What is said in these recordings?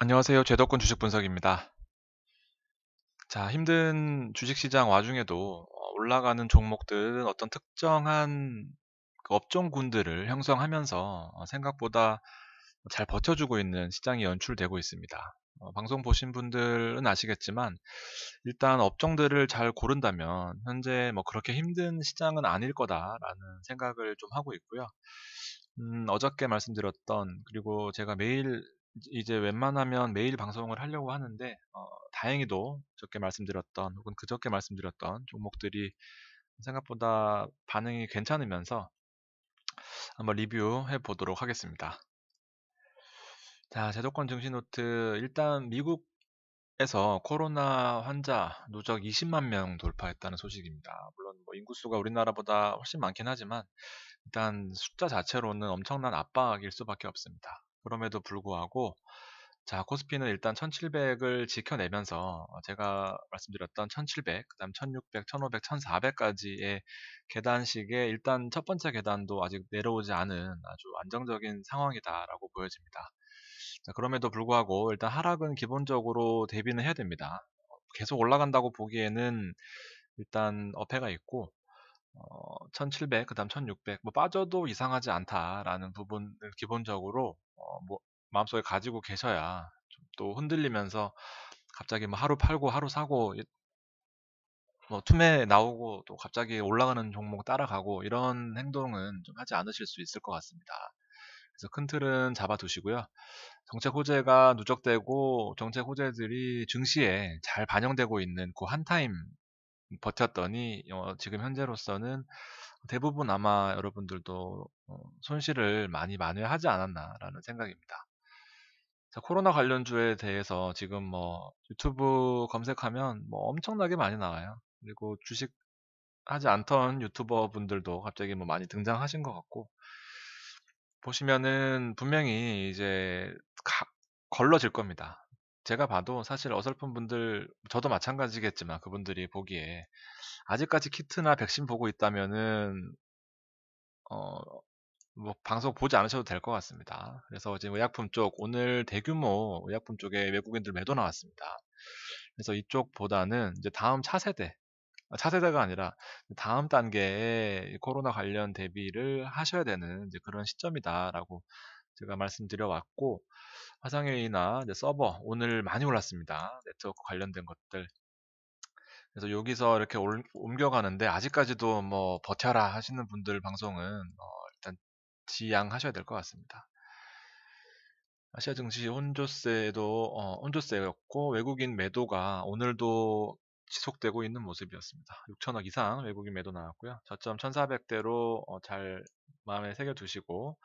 안녕하세요. 제덕군 주식 분석입니다. 자, 힘든 주식시장 와중에도 어, 올라가는 종목들은 어떤 특정한 그 업종군들을 형성하면서 어, 생각보다 잘 버텨주고 있는 시장이 연출되고 있습니다. 어, 방송 보신 분들은 아시겠지만 일단 업종들을 잘 고른다면 현재 뭐 그렇게 힘든 시장은 아닐 거다라는 생각을 좀 하고 있고요. 음, 어저께 말씀드렸던 그리고 제가 매일 이제 웬만하면 매일 방송을 하려고 하는데 어, 다행히도 적게 말씀드렸던 혹은 그저께 말씀드렸던 종목들이 생각보다 반응이 괜찮으면서 한번 리뷰해 보도록 하겠습니다. 자, 제도권 증시 노트 일단 미국 에서 코로나 환자 누적 20만 명 돌파했다는 소식입니다. 물론 뭐 인구수가 우리나라보다 훨씬 많긴 하지만 일단 숫자 자체로는 엄청난 압박일 수밖에 없습니다. 그럼에도 불구하고 자, 코스피는 일단 1700을 지켜내면서 어, 제가 말씀드렸던 1700, 그다음 1600, 1500, 1400까지의 계단식에 일단 첫 번째 계단도 아직 내려오지 않은 아주 안정적인 상황이다라고 보여집니다. 자, 그럼에도 불구하고 일단 하락은 기본적으로 대비는 해야 됩니다. 어, 계속 올라간다고 보기에는 일단 어폐가 있고 어, 1700, 그 다음 1600, 뭐 빠져도 이상하지 않다라는 부분을 기본적으로 어, 뭐 마음속에 가지고 계셔야 또 흔들리면서 갑자기 뭐 하루 팔고 하루 사고 뭐 투매 나오고 또 갑자기 올라가는 종목 따라가고 이런 행동은 좀 하지 않으실 수 있을 것 같습니다. 그래서 큰 틀은 잡아두시고요. 정책 호재가 누적되고 정책 호재들이 증시에 잘 반영되고 있는 그 한 타임 버텼더니 어, 지금 현재로서는 대부분 아마 여러분들도 어, 손실을 많이 만회하지 않았나라는 생각입니다. 자, 코로나 관련주에 대해서 지금 뭐 유튜브 검색하면 뭐 엄청나게 많이 나와요. 그리고 주식 하지 않던 유튜버 분들도 갑자기 뭐 많이 등장하신 것 같고 보시면은 분명히 이제 가, 걸러질 겁니다. 제가 봐도 사실 어설픈 분들 저도 마찬가지겠지만 그분들이 보기에 아직까지 키트나 백신 보고 있다면은 어뭐 방송 보지 않으셔도 될 것 같습니다. 그래서 지금 의약품 쪽 오늘 대규모 의약품 쪽에 외국인들 매도 나왔습니다. 그래서 이쪽보다는 이제 다음 차세대 아, 차세대가 아니라 다음 단계에 코로나 관련 대비를 하셔야 되는 그런 시점이다라고 제가 말씀드려 왔고 화상회의나 서버 오늘 많이 올랐습니다. 네트워크 관련된 것들 그래서 여기서 이렇게 올, 옮겨가는데 아직까지도 뭐 버텨라 하시는 분들 방송은 어, 일단 지양하셔야 될 것 같습니다. 아시아 증시 혼조세도 어, 혼조세였고 외국인 매도가 오늘도 지속되고 있는 모습이었습니다. 6천억 이상 외국인 매도 나왔고요. 저점 1,400대로 어, 잘 마음에 새겨 두시고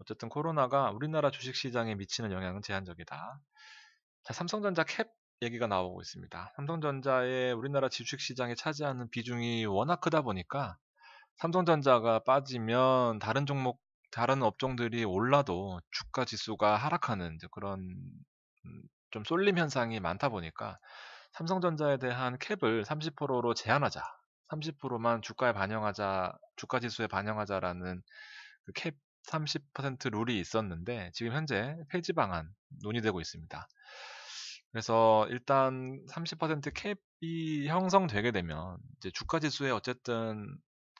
어쨌든 코로나가 우리나라 주식시장에 미치는 영향은 제한적이다. 자, 삼성전자 캡 얘기가 나오고 있습니다. 삼성전자의 우리나라 주식시장에 차지하는 비중이 워낙 크다 보니까 삼성전자가 빠지면 다른 종목, 다른 업종들이 올라도 주가 지수가 하락하는 그런 음, 좀 쏠림 현상이 많다 보니까 삼성전자에 대한 캡을 30%로 제한하자. 30%만 주가에 반영하자, 주가 지수에 반영하자라는 그캡 30% 룰이 있었는데 지금 현재 폐지 방안 논의되고 있습니다. 그래서 일단 30% 캡이 형성되게 되면 이제 주가 지수에 어쨌든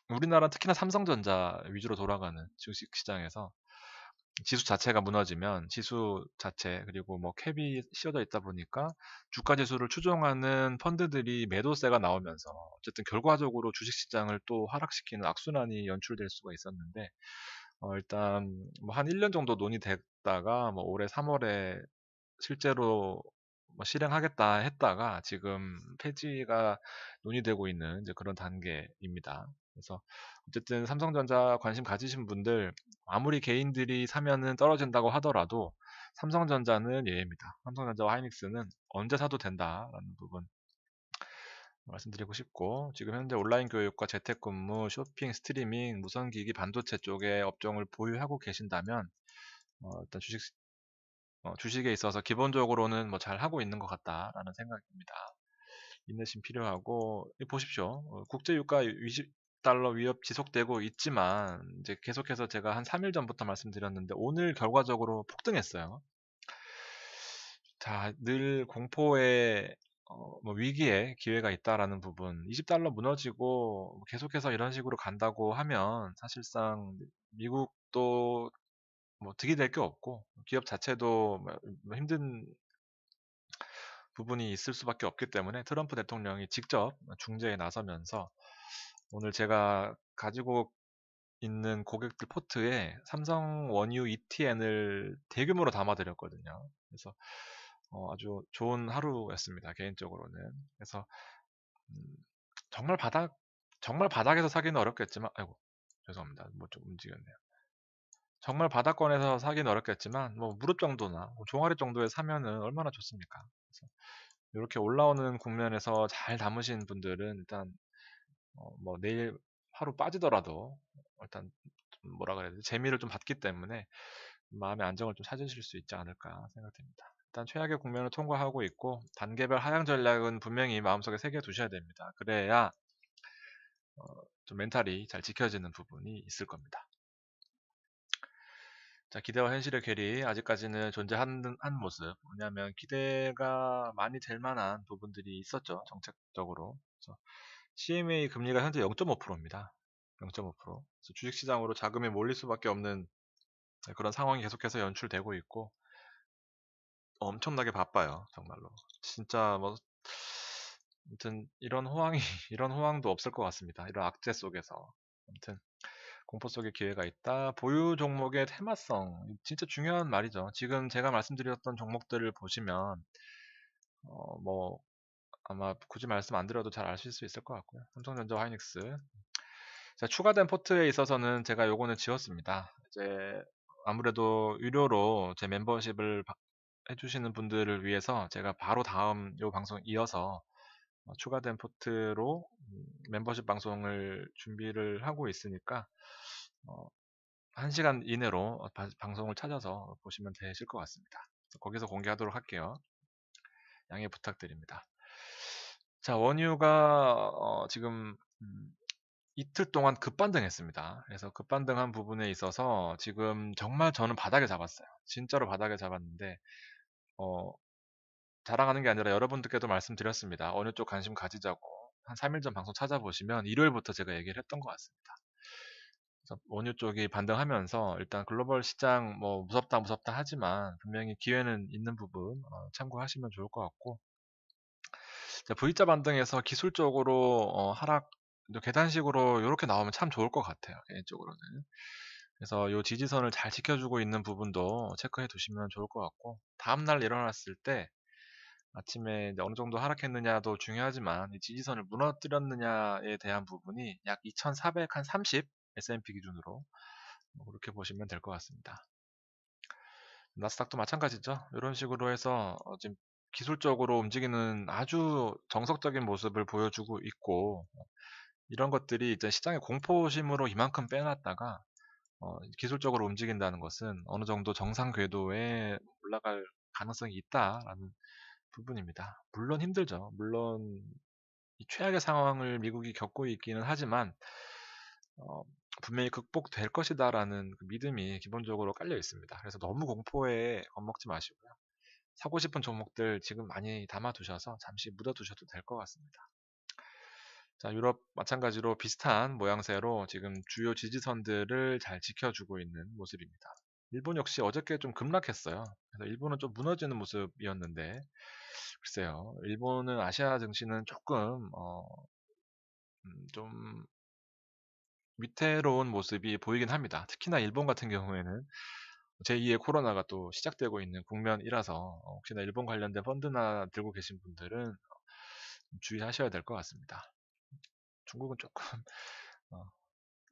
우리나라 특히나 삼성전자 위주로 돌아가는 주식 시장에서 지수 자체가 무너지면 지수 자체 그리고 뭐 캡이 씌어져 있다 보니까 주가 지수를 추종하는 펀드들이 매도세가 나오면서 어쨌든 결과적으로 주식 시장을 또 하락시키는 악순환이 연출될 수가 있었는데 어 일단 뭐한 1년 정도 논의됐다가 뭐 올해 3월에 실제로 뭐 실행하겠다 했다가 지금 폐지가 논의되고 있는 이제 그런 단계입니다. 그래서 어쨌든 삼성전자 관심 가지신 분들 아무리 개인들이 사면은 떨어진다고 하더라도 삼성전자는 예입니다. 삼성전자와 하이닉스는 언제 사도 된다라는 부분 말씀드리고 싶고 지금 현재 온라인 교육과 재택근무, 쇼핑, 스트리밍, 무선기기, 반도체 쪽의 업종을 보유하고 계신다면 어, 일단 주식 어, 주식에 있어서 기본적으로는 뭐 잘 하고 있는 것 같다라는 생각입니다. 인내심 필요하고 보십시오. 어, 국제 유가 20달러 위협 지속되고 있지만 이제 계속해서 제가 한 3일 전부터 말씀드렸는데 오늘 결과적으로 폭등했어요. 자, 늘 공포에 어, 뭐 위기에 기회가 있다라는 부분, 20달러 무너지고 계속해서 이런 식으로 간다고 하면 사실상 미국도 뭐 득이 될 게 없고 기업 자체도 뭐, 뭐 힘든 부분이 있을 수밖에 없기 때문에 트럼프 대통령이 직접 중재에 나서면서 오늘 제가 가지고 있는 고객들 포트에 삼성 원유 ETN을 대규모로 담아드렸거든요. 그래서 어, 아주 좋은 하루였습니다. 개인적으로는. 그래서 음, 정말 바닥 정말 바닥에서 사기는 어렵겠지만 아이고 죄송합니다. 뭐 좀 움직였네요. 정말 바닥권에서 사기는 어렵겠지만 뭐 무릎 정도나 뭐 종아리 정도에 사면은 얼마나 좋습니까? 그래서 이렇게 올라오는 국면에서 잘 담으신 분들은 일단 어, 뭐 내일 하루 빠지더라도 일단 뭐라 그래야 되지 재미를 좀 받기 때문에 마음의 안정을 좀 찾으실 수 있지 않을까 생각됩니다. 일단 최악의 국면을 통과하고 있고 단계별 하향 전략은 분명히 마음속에 새겨 두셔야 됩니다. 그래야 어, 좀 멘탈이 잘 지켜지는 부분이 있을 겁니다. 자, 기대와 현실의 괴리 아직까지는 존재하는 한 모습. 왜냐하면 기대가 많이 될 만한 부분들이 있었죠. 정책적으로. CMA 금리가 현재 0.5%입니다. 0.5%. 그래서 주식시장으로 자금이 몰릴 수밖에 없는 그런 상황이 계속해서 연출되고 있고 엄청나게 바빠요. 정말로. 진짜 뭐 아무튼 이런 호황이 이런 호황도 없을 것 같습니다. 이런 악재 속에서 아무튼 공포 속에 기회가 있다. 보유 종목의 테마성 진짜 중요한 말이죠. 지금 제가 말씀드렸던 종목들을 보시면 어, 뭐 아마 굳이 말씀 안 드려도 잘 아실 수 있을 것 같고요. 삼성전자, 하이닉스. 자, 추가된 포트에 있어서는 제가 요거는 지웠습니다. 이제 아무래도 유료로 제 멤버십을 해주시는 분들을 위해서 제가 바로 다음 요 방송 이어서 어, 추가된 포트로 음, 멤버십 방송을 준비를 하고 있으니까 어, 1시간 이내로 방송을 찾아서 보시면 되실 것 같습니다. 거기서 공개하도록 할게요. 양해 부탁드립니다. 자, 원유가 어, 지금 음, 이틀 동안 급반등했습니다. 그래서 급반등한 부분에 있어서 지금 정말 저는 바닥에 잡았어요. 진짜로 바닥에 잡았는데 어, 자랑하는 게 아니라 여러분들께도 말씀드렸습니다. 어느 쪽 관심 가지자고 한 3일 전 방송 찾아보시면 일요일부터 제가 얘기를 했던 것 같습니다. 원유 쪽이 반등하면서 일단 글로벌 시장 뭐 무섭다 무섭다 하지만 분명히 기회는 있는 부분 어, 참고하시면 좋을 것 같고 V자 반등에서 기술적으로 어, 하락 계단식으로 이렇게 나오면 참 좋을 것 같아요 개인적으로는 그래서 이 지지선을 잘 지켜주고 있는 부분도 체크해 두시면 좋을 것 같고 다음날 일어났을 때 아침에 어느 정도 하락했느냐도 중요하지만 이 지지선을 무너뜨렸느냐에 대한 부분이 약 2430 S&P 기준으로 뭐 그렇게 보시면 될 것 같습니다. 나스닥도 마찬가지죠. 이런 식으로 해서 어 지금 기술적으로 움직이는 아주 정석적인 모습을 보여주고 있고 이런 것들이 이제 시장의 공포심으로 이만큼 빼놨다가 어, 기술적으로 움직인다는 것은 어느 정도 정상 궤도에 올라갈 가능성이 있다라는 부분입니다. 물론 힘들죠. 물론 최악의 상황을 미국이 겪고 있기는 하지만 어, 분명히 극복될 것이다라는 그 믿음이 기본적으로 깔려 있습니다. 그래서 너무 공포에 겁먹지 마시고요. 사고 싶은 종목들 지금 많이 담아두셔서 잠시 묻어두셔도 될 것 같습니다. 자, 유럽 마찬가지로 비슷한 모양새로 지금 주요 지지선들을 잘 지켜주고 있는 모습입니다. 일본 역시 어저께 좀 급락했어요. 그래서 일본은 좀 무너지는 모습이었는데 글쎄요. 일본은 아시아 증시는 조금 어, 음, 좀 위태로운 모습이 보이긴 합니다. 특히나 일본 같은 경우에는 제2의 코로나가 또 시작되고 있는 국면이라서 혹시나 일본 관련된 펀드나 들고 계신 분들은 주의하셔야 될 것 같습니다. 중국은 조금 어,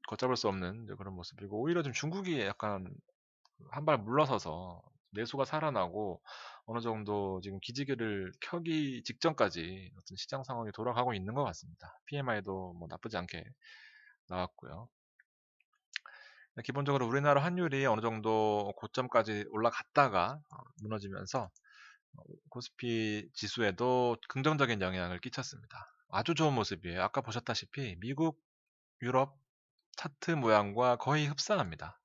걷잡을 수 없는 그런 모습이고 오히려 좀 중국이 약간 그 한발 물러서서 내수가 살아나고 어느 정도 지금 기지개를 켜기 직전까지 어떤 시장 상황이 돌아가고 있는 것 같습니다. PMI도 뭐 나쁘지 않게 나왔고요. 네, 기본적으로 우리나라 환율이 어느 정도 고점까지 올라갔다가 어, 무너지면서 코스피 어, 지수에도 긍정적인 영향을 끼쳤습니다. 아주 좋은 모습이에요. 아까 보셨다시피 미국, 유럽 차트 모양과 거의 흡사합니다.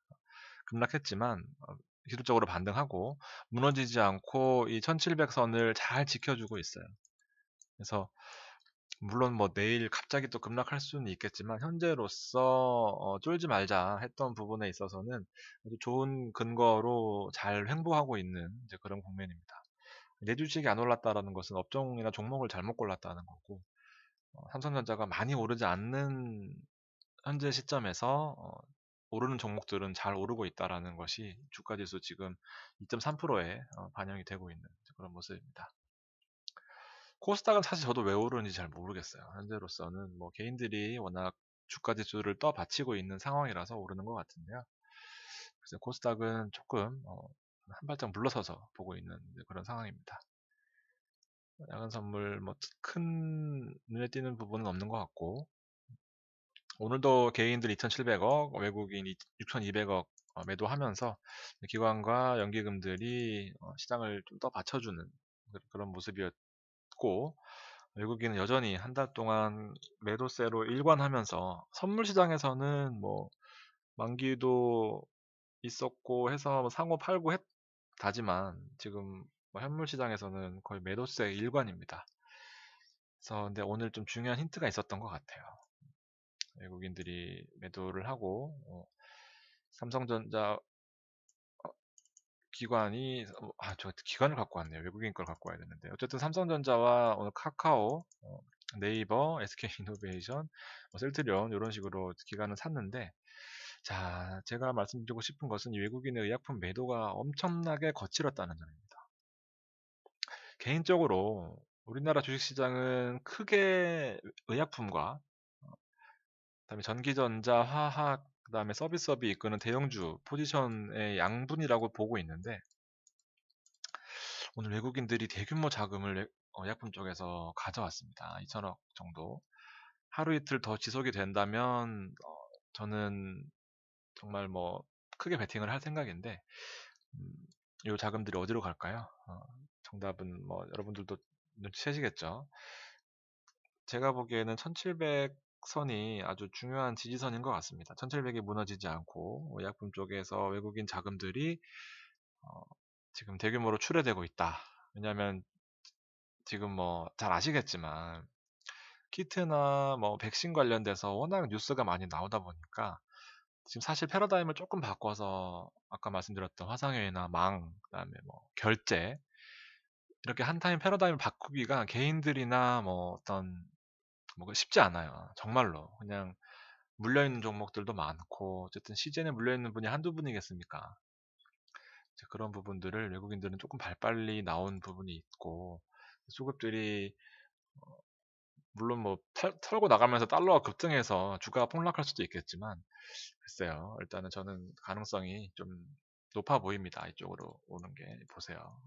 급락했지만 어, 기술적으로 반등하고 무너지지 않고 이 1700선을 잘 지켜주고 있어요. 그래서 물론 뭐 내일 갑자기 또 급락할 수는 있겠지만 현재로서 어, 쫄지 말자 했던 부분에 있어서는 아주 좋은 근거로 잘 횡보하고 있는 그런 국면입니다. 내 주식이 안 올랐다라는 것은 업종이나 종목을 잘못 골랐다는 거고 어, 삼성전자가 많이 오르지 않는 현재 시점에서 어, 오르는 종목들은 잘 오르고 있다라는 것이 주가지수 지금 2.3%에 어, 반영이 되고 있는 그런 모습입니다. 코스닥은 사실 저도 왜 오르는지 잘 모르겠어요. 현재로서는 뭐 개인들이 워낙 주가지수를 떠받치고 있는 상황이라서 오르는 것 같은데요. 그래서 코스닥은 조금 한 발짝 물러서서 보고 있는 그런 상황입니다. 야간 선물 뭐 큰 눈에 띄는 부분은 없는 것 같고 오늘도 개인들 2,700억, 외국인 6,200억 어, 매도하면서 기관과 연기금들이 어, 시장을 좀 더 받쳐주는 그런 모습이었고 외국인은 여전히 한 달 동안 매도세로 일관하면서 선물 시장에서는 뭐 만기도 있었고 해서 뭐 상호 팔고 했다지만 지금 뭐 현물시장에서는 거의 매도세 일관입니다. 그래서 근데 오늘 좀 중요한 힌트가 있었던 것 같아요. 외국인들이 매도를 하고 어, 삼성전자 어, 기관이 아 저 기관을 갖고 왔네요. 외국인 걸 갖고 와야 되는데 어쨌든 삼성전자와 오늘 카카오, 어, 네이버, SK이노베이션, 뭐 셀트리온 이런 식으로 기관을 샀는데 자 제가 말씀드리고 싶은 것은 이 외국인의 의약품 매도가 엄청나게 거칠었다는 점입니다. 개인적으로 우리나라 주식시장은 크게 의약품과 어, 그다음에 전기전자, 화학, 그다음에 서비스업이 이끄는 대형주 포지션의 양분이라고 보고 있는데 오늘 외국인들이 대규모 자금을 의 어, 약품 쪽에서 가져왔습니다. 2천억 정도. 하루 이틀 더 지속이 된다면 어, 저는 정말 뭐 크게 베팅을 할 생각인데 이 음, 자금들이 어디로 갈까요? 정답은 뭐 여러분들도 눈치채시겠죠. 제가 보기에는 1700선이 아주 중요한 지지선인 것 같습니다. 1700이 무너지지 않고 의약품 쪽에서 외국인 자금들이 어, 지금 대규모로 출회되고 있다. 왜냐하면 지금 뭐 잘 아시겠지만 키트나 뭐 백신 관련돼서 워낙 뉴스가 많이 나오다 보니까 지금 사실 패러다임을 조금 바꿔서 아까 말씀드렸던 화상회의나 망, 그다음에 뭐 결제 이렇게 한타임 패러다임을 바꾸기가 개인들이나 뭐 어떤 뭐 쉽지 않아요. 정말로 그냥 물려 있는 종목들도 많고 어쨌든 시즌에 물려 있는 분이 한두 분이겠습니까? 그런 부분들을 외국인들은 조금 발빨리 나온 부분이 있고 수급들이 어 물론 뭐 털, 고 나가면서 달러가 급등해서 주가가 폭락할 수도 있겠지만 글쎄요 일단은 저는 가능성이 좀 높아 보입니다 이쪽으로 오는 게 보세요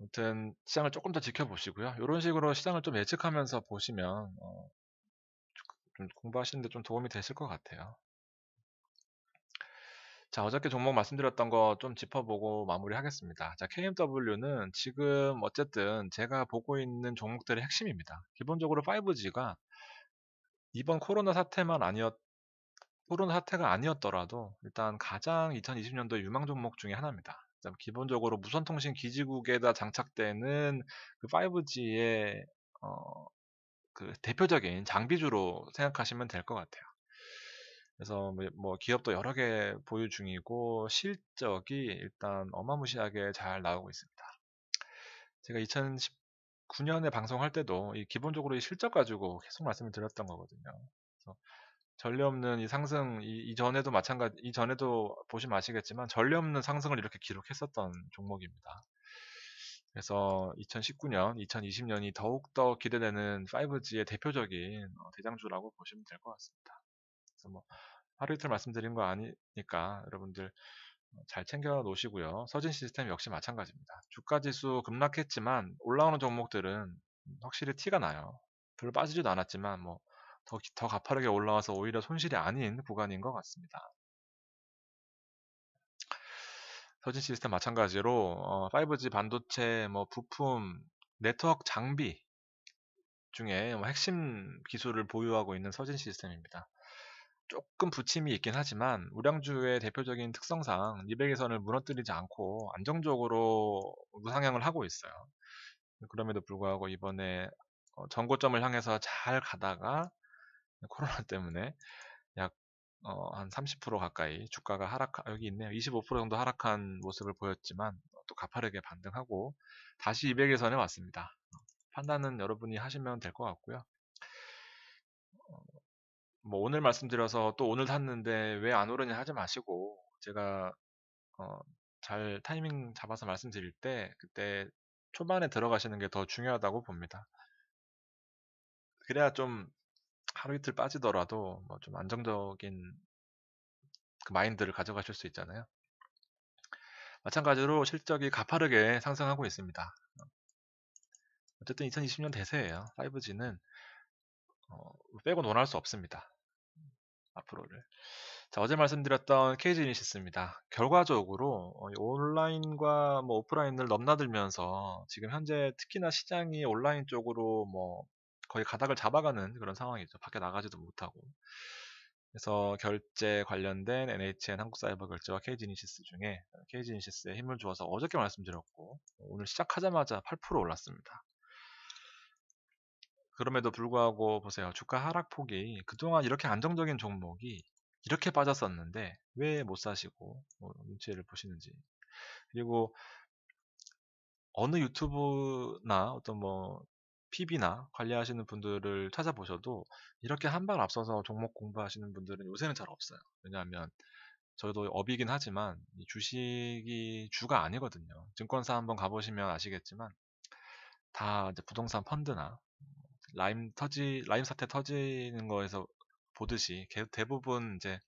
아무튼 시장을 조금 더 지켜보시고요. 이런 식으로 시장을 좀 예측하면서 보시면 어, 좀 공부하시는데 좀 도움이 되실 것 같아요. 자, 어저께 종목 말씀드렸던 거 좀 짚어보고 마무리하겠습니다. 자, KMW는 지금 어쨌든 제가 보고 있는 종목들의 핵심입니다. 기본적으로 5G가 이번 코로나 사태만 아니었 코로나 사태가 아니었더라도 일단 가장 2020년도 유망 종목 중에 하나입니다. 그다음 기본적으로 무선통신 기지국에다 장착되는 그 5G의 어, 그 대표적인 장비주로 생각하시면 될 것 같아요. 그래서 뭐, 뭐 기업도 여러 개 보유 중이고 실적이 일단 어마무시하게 잘 나오고 있습니다. 제가 2019년에 방송할 때도 이 기본적으로 이 실적 가지고 계속 말씀을 드렸던 거거든요. 전례 없는 이 상승 이, 이전에도 마찬가지 이전에도 보시면 아시겠지만 전례 없는 상승을 이렇게 기록했었던 종목입니다. 그래서 2019년, 2020년이 더욱더 기대되는 5G의 대표적인 어, 대장주라고 보시면 될 것 같습니다. 그래서 뭐 하루 이틀 말씀드린 거 아니니까 여러분들 어, 잘 챙겨 놓으시고요. 서진 시스템 역시 마찬가지입니다. 주가 지수 급락했지만 올라오는 종목들은 확실히 티가 나요. 별로 빠지지도 않았지만 뭐 더, 더 가파르게 올라와서 오히려 손실이 아닌 구간인 것 같습니다. 서진 시스템 마찬가지로 어, 5G 반도체 뭐 부품 네트워크 장비 중에 뭐 핵심 기술을 보유하고 있는 서진 시스템입니다. 조금 부침이 있긴 하지만 우량주의 대표적인 특성상 200일선을 무너뜨리지 않고 안정적으로 우상향을 하고 있어요. 그럼에도 불구하고 이번에 어, 전고점을 향해서 잘 가다가 코로나 때문에 약 어, 한 30% 가까이 주가가 하락, 여기 있네요. 25% 정도 하락한 모습을 보였지만 또 가파르게 반등하고 다시 200일선에 왔습니다. 어, 판단은 여러분이 하시면 될 것 같고요. 어, 뭐 오늘 말씀드려서 또 오늘 샀는데 왜 안 오르냐 하지 마시고 제가 어, 잘 타이밍 잡아서 말씀드릴 때 그때 초반에 들어가시는 게 더 중요하다고 봅니다. 그래야 좀 하루 이틀 빠지더라도 뭐좀 안정적인 그 마인드를 가져가실 수 있잖아요. 마찬가지로 실적이 가파르게 상승하고 있습니다. 어쨌든 2020년 대세예요. 5G는 어, 빼고 논할 수 없습니다. 앞으로를. 자, 어제 말씀드렸던 KG 이니시스입니다. 결과적으로 어, 온라인과 뭐 오프라인을 넘나들면서 지금 현재 특히나 시장이 온라인 쪽으로 뭐 거의 가닥을 잡아가는 그런 상황이죠. 밖에 나가지도 못하고. 그래서 결제 관련된 NHN 한국사이버결제와 k 지니시스 중에 k 지니시스에 힘을 주어서 어저께 말씀드렸고 오늘 시작하자마자 8% 올랐습니다. 그럼에도 불구하고 보세요. 주가 하락폭이 그동안 이렇게 안정적인 종목이 이렇게 빠졌었는데 왜 못 사시고 뭐 눈치를 보시는지 그리고 어느 유튜브나 어떤 뭐 PB나 관리하시는 분들을 찾아보셔도 이렇게 한 발 앞서서 종목 공부하시는 분들은 요새는 잘 없어요. 왜냐하면 저도 희 업이긴 하지만 주식이 주가 아니거든요. 증권사 한번 가보시면 아시겠지만 다 부동산 펀드나 라임 터지 라임 사태 터지는 거에서 보듯이 대부분 이제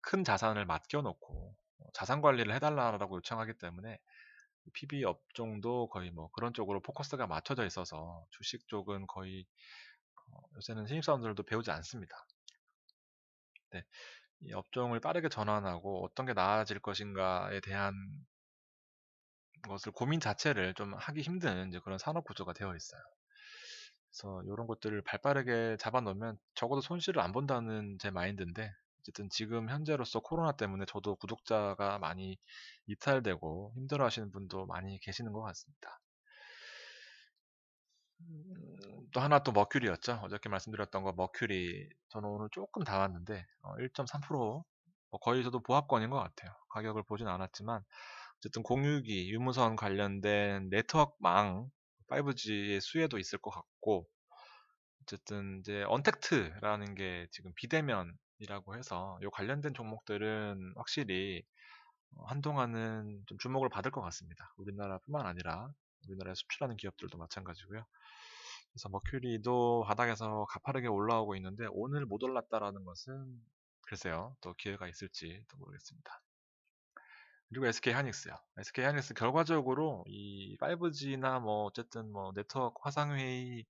큰 자산을 맡겨놓고 어, 자산 관리를 해달라라고 요청하기 때문에 PB 업종도 거의 뭐 그런 쪽으로 포커스가 맞춰져 있어서 주식 쪽은 거의 어, 요새는 신입사원들도 배우지 않습니다. 네, 이 업종을 빠르게 전환하고 어떤 게 나아질 것인가에 대한 것을 고민 자체를 좀 하기 힘든 이제 그런 산업 구조가 되어 있어요. 그래서 이런 것들을 발빠르게 잡아놓으면 적어도 손실을 안 본다는 제 마인드인데 어쨌든 지금 현재로서 코로나 때문에 저도 구독자가 많이 이탈되고 힘들어 하시는 분도 많이 계시는 것 같습니다. 음, 또 하나 또 머큐리였죠. 어저께 말씀드렸던 거 머큐리 저는 오늘 조금 다 왔는데 1.3% 어, 뭐 거의 저도 보합권인 것 같아요. 가격을 보진 않았지만 어쨌든 공유기 유무선 관련된 네트워크망 5G의 수혜도 있을 것 같고 어쨌든 이제 언택트라는 게 지금 비대면 이라고 해서 이 관련된 종목들은 확실히 어, 한동안은 좀 주목을 받을 것 같습니다. 우리나라뿐만 아니라 우리나라에 수출하는 기업들도 마찬가지고요. 그래서 머큐리도 바닥에서 가파르게 올라오고 있는데 오늘 못 올랐다라는 것은 글쎄요. 또 기회가 있을지 도 모르겠습니다. 그리고 SK 하이닉스요. SK 하이닉스 결과적으로 이 5G나 뭐 어쨌든 뭐 네트워크 화상회의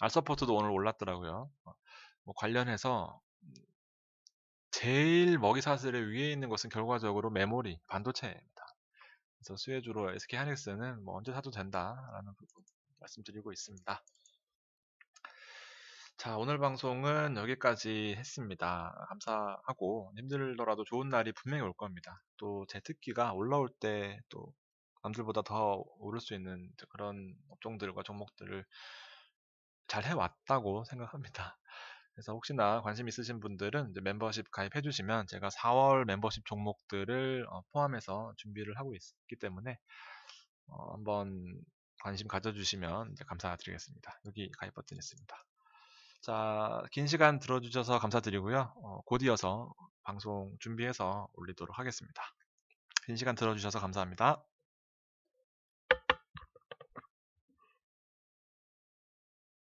알서포트도 오늘 올랐더라고요. 어, 뭐 관련해서 제일 먹이 사슬의 위에 있는 것은 결과적으로 메모리, 반도체입니다. 그래서 수혜주로 SK 하닉스는뭐 언제 사도 된다라는 부분 말씀드리고 있습니다. 자, 오늘 방송은 여기까지 했습니다. 감사하고 힘들더라도 좋은 날이 분명히 올 겁니다. 또 제 특기가 올라올 때 또 남들보다 더 오를 수 있는 그런 업종들과 종목들을 잘 해왔다고 생각합니다. 그래서 혹시나 관심 있으신 분들은 멤버십 가입해 주시면 제가 4월 멤버십 종목들을 어, 포함해서 준비를 하고 있기 때문에 어, 한번 관심 가져주시면 감사드리겠습니다. 여기 가입 버튼 있습니다. 자, 긴 시간 들어주셔서 감사드리고요. 어, 곧 이어서 방송 준비해서 올리도록 하겠습니다. 긴 시간 들어주셔서 감사합니다.